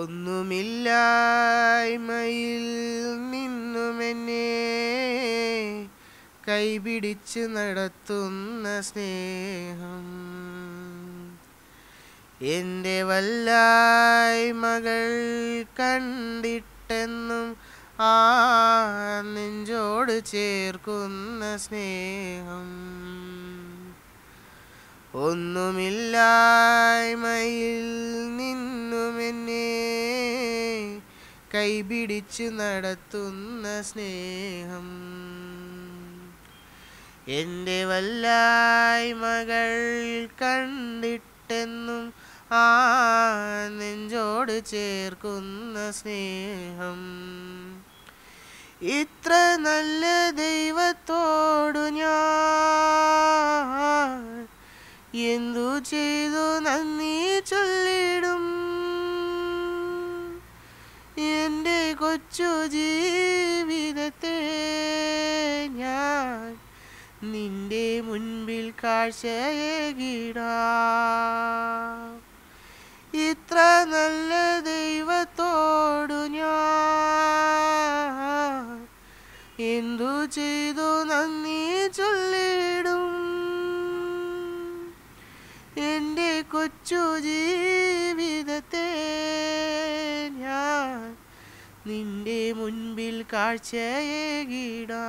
ഒന്നുമില്ലായ്മയിൽ നിന്നുമെന്നെ കൈപിടിച്ച് നടത്തുന്ന സ്നേഹം എൻ്റെ വല്ലായ്മകൾ കണ്ടിട്ടെന്നും ആ നെഞ്ചോട് ചേർക്കുന്ന സ്നേഹം ഒന്നുമില്ലായ്മയിൽ കൈപിടിച്ച് നടത്തുന്ന സ്നേഹം എൻ്റെ വല്ലായ് മകൾ കണ്ടിട്ടെന്നും ആ നെഞ്ചോട് ചേർക്കുന്ന സ്നേഹം ഇത്ര നല്ല ദൈവത്തോടു ഞാൻ എന്തു ചെയ്തു നന്ദി ചൊല്ലിടും കൊച്ചു ജീവിതത്തെ ഞാൻ നിന്റെ മുൻപിൽ കാഴ്ചയേകിടാം ഇത്ര നല്ല ദൈവത്തോടു ഞാൻ എന്തു ചെയ്തു നന്ദി ചൊല്ലിടും എൻ്റെ കൊച്ചു ജീവിതത്തെ നിന്റെ മുൻപിൽ കാഴ്ചയേകിടാ